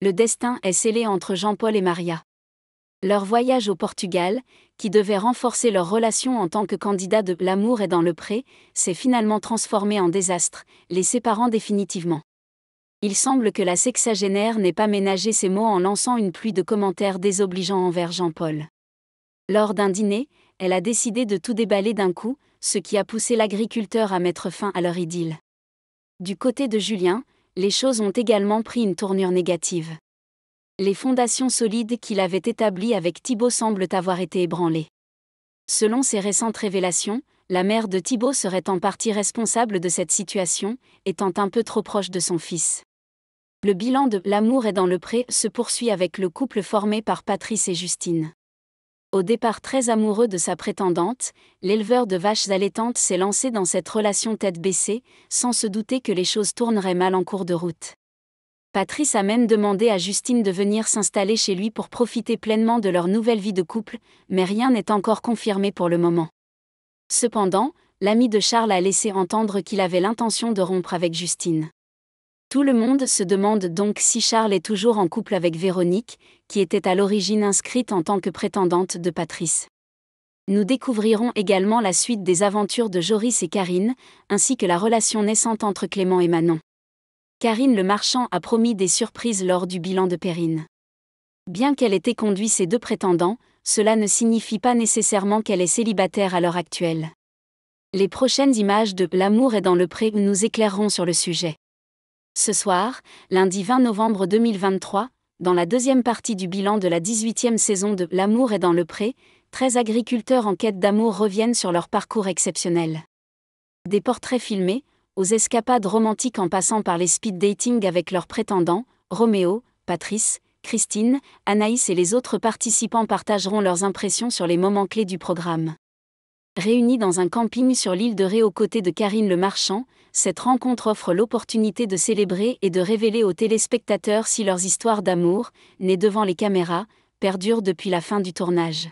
le destin est scellé entre Jean-Paul et Maria. Leur voyage au Portugal, qui devait renforcer leur relation en tant que candidat de L'amour et dans le pré, s'est finalement transformé en désastre, les séparant définitivement. Il semble que la sexagénaire n'ait pas ménagé ses mots en lançant une pluie de commentaires désobligeants envers Jean-Paul. Lors d'un dîner, elle a décidé de tout déballer d'un coup, ce qui a poussé l'agriculteur à mettre fin à leur idylle. Du côté de Julien, les choses ont également pris une tournure négative. Les fondations solides qu'il avait établies avec Thibaut semblent avoir été ébranlées. Selon ses récentes révélations, la mère de Thibaut serait en partie responsable de cette situation, étant un peu trop proche de son fils. Le bilan de L'amour est dans le pré se poursuit avec le couple formé par Patrice et Justine. Au départ très amoureux de sa prétendante, l'éleveur de vaches allaitantes s'est lancé dans cette relation tête baissée, sans se douter que les choses tourneraient mal en cours de route. Patrice a même demandé à Justine de venir s'installer chez lui pour profiter pleinement de leur nouvelle vie de couple, mais rien n'est encore confirmé pour le moment. Cependant, l'ami de Charles a laissé entendre qu'il avait l'intention de rompre avec Justine. Tout le monde se demande donc si Charles est toujours en couple avec Véronique, qui était à l'origine inscrite en tant que prétendante de Patrice. Nous découvrirons également la suite des aventures de Joris et Karine, ainsi que la relation naissante entre Clément et Manon. Karine le marchand a promis des surprises lors du bilan de Perrine. Bien qu'elle ait conduit ses deux prétendants, cela ne signifie pas nécessairement qu'elle est célibataire à l'heure actuelle. Les prochaines images de L'amour est dans le pré nous éclaireront sur le sujet. Ce soir, lundi 20 novembre 2023, dans la deuxième partie du bilan de la 18e saison de L'amour est dans le pré, 13 agriculteurs en quête d'amour reviennent sur leur parcours exceptionnel. Des portraits filmés, aux escapades romantiques en passant par les speed dating avec leurs prétendants, Roméo, Patrice, Christine, Anaïs et les autres participants partageront leurs impressions sur les moments clés du programme. Réunis dans un camping sur l'île de Ré aux côtés de Karine Le Marchand, cette rencontre offre l'opportunité de célébrer et de révéler aux téléspectateurs si leurs histoires d'amour, nées devant les caméras, perdurent depuis la fin du tournage.